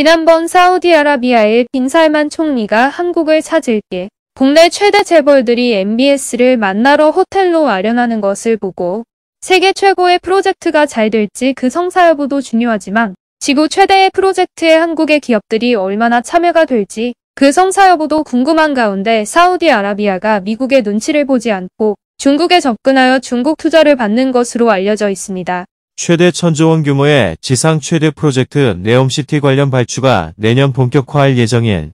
지난번 사우디아라비아의 빈살만 총리가 한국을 찾을 때 국내 최대 재벌들이 MBS를 만나러 호텔로 마련하는 것을 보고 세계 최고의 프로젝트가 잘 될지 그 성사 여부도 중요하지만 지구 최대의 프로젝트에 한국의 기업들이 얼마나 참여가 될지 그 성사 여부도 궁금한 가운데 사우디아라비아가 미국의 눈치를 보지 않고 중국에 접근하여 중국 투자를 받는 것으로 알려져 있습니다. 최대 천조원 규모의 지상 최대 프로젝트 네옴시티 관련 발주가 내년 본격화할 예정인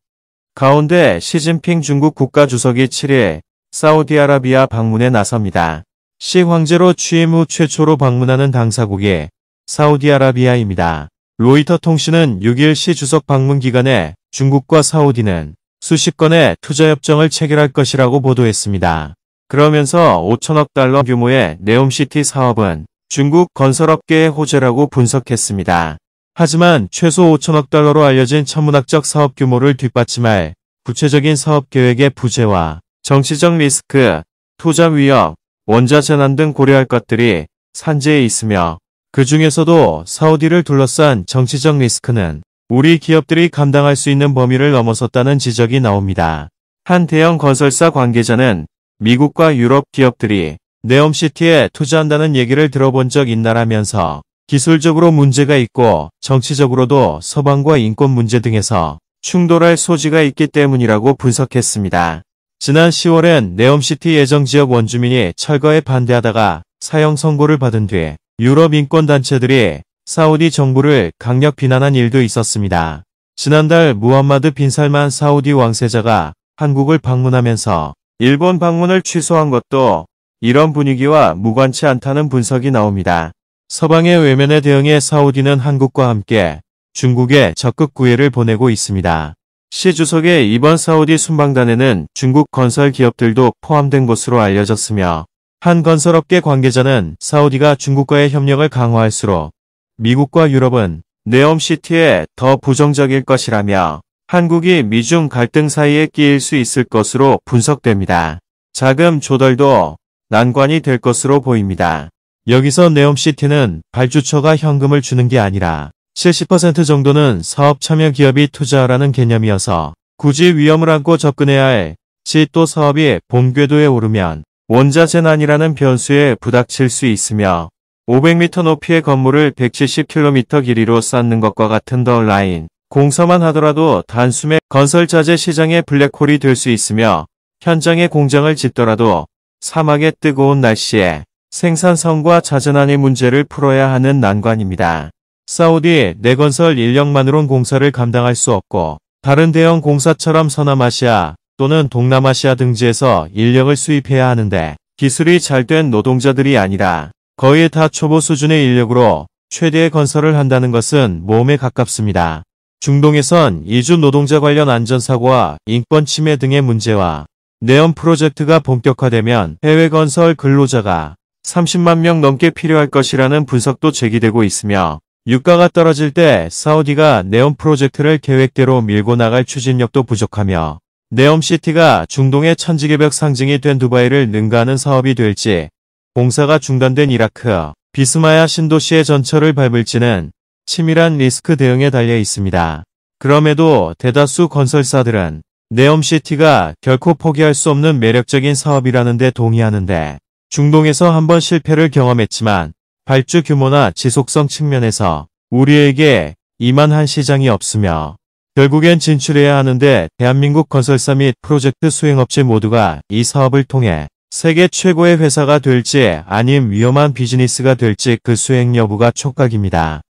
가운데 시진핑 중국 국가주석이 7일 사우디아라비아 방문에 나섭니다. 시 황제로 취임 후 최초로 방문하는 당사국이 사우디아라비아입니다. 로이터 통신은 6일 시 주석 방문 기간에 중국과 사우디는 수십 건의 투자협정을 체결할 것이라고 보도했습니다. 그러면서 5천억 달러 규모의 네옴시티 사업은 중국 건설업계의 호재라고 분석했습니다. 하지만 최소 5천억 달러로 알려진 천문학적 사업 규모를 뒷받침할 구체적인 사업 계획의 부재와 정치적 리스크, 투자 위협, 원자 재난 등 고려할 것들이 산재에 있으며 그 중에서도 사우디를 둘러싼 정치적 리스크는 우리 기업들이 감당할 수 있는 범위를 넘어섰다는 지적이 나옵니다. 한 대형 건설사 관계자는 미국과 유럽 기업들이 네옴시티에 투자한다는 얘기를 들어본 적 있나라면서 기술적으로 문제가 있고 정치적으로도 서방과 인권 문제 등에서 충돌할 소지가 있기 때문이라고 분석했습니다. 지난 10월엔 네옴시티 예정지역 원주민이 철거에 반대하다가 사형 선고를 받은 뒤 유럽 인권단체들이 사우디 정부를 강력 비난한 일도 있었습니다. 지난달 무함마드 빈살만 사우디 왕세자가 한국을 방문하면서 일본 방문을 취소한 것도 이런 분위기와 무관치 않다는 분석이 나옵니다. 서방의 외면에 대응해 사우디는 한국과 함께 중국에 적극 구애를 보내고 있습니다. 시 주석의 이번 사우디 순방단에는 중국 건설 기업들도 포함된 것으로 알려졌으며 한 건설업계 관계자는 사우디가 중국과의 협력을 강화할수록 미국과 유럽은 네옴시티에더 부정적일 것이라며 한국이 미중 갈등 사이에 끼일 수 있을 것으로 분석됩니다. 자금 조달도 난관이 될 것으로 보입니다. 여기서 네옴시티는 발주처가 현금을 주는 게 아니라 70% 정도는 사업 참여 기업이 투자하라는 개념이어서 굳이 위험을 안고 접근해야 할 지 또 사업이 본궤도에 오르면 원자 재난이라는 변수에 부닥칠 수 있으며 500m 높이의 건물을 170km 길이로 쌓는 것과 같은 더 라인 공사만 하더라도 단숨에 건설 자재 시장의 블랙홀이 될 수 있으며 현장에 공장을 짓더라도 사막의 뜨거운 날씨에 생산성과 자전안의 문제를 풀어야 하는 난관입니다. 사우디 내건설 인력만으론 공사를 감당할 수 없고 다른 대형 공사처럼 서남아시아 또는 동남아시아 등지에서 인력을 수입해야 하는데 기술이 잘 된 노동자들이 아니라 거의 다 초보 수준의 인력으로 최대의 건설을 한다는 것은 모험에 가깝습니다. 중동에선 이주 노동자 관련 안전사고와 인권 침해 등의 문제와 내연 프로젝트가 본격화되면 해외 건설 근로자가 30만 명 넘게 필요할 것이라는 분석도 제기되고 있으며 유가가 떨어질 때 사우디가 네온 프로젝트를 계획대로 밀고 나갈 추진력도 부족하며 네옴시티가 중동의 천지개벽 상징이 된 두바이를 능가하는 사업이 될지 공사가 중단된 이라크 비스마야 신도시의 전철을 밟을지는 치밀한 리스크 대응에 달려 있습니다. 그럼에도 대다수 건설사들은 네엄시티가 결코 포기할 수 없는 매력적인 사업이라는데 동의하는데 중동에서 한번 실패를 경험했지만 발주 규모나 지속성 측면에서 우리에게 이만한 시장이 없으며 결국엔 진출해야 하는데 대한민국 건설사 및 프로젝트 수행업체 모두가 이 사업을 통해 세계 최고의 회사가 될지 아님 위험한 비즈니스가 될지 그 수행 여부가 촉각입니다.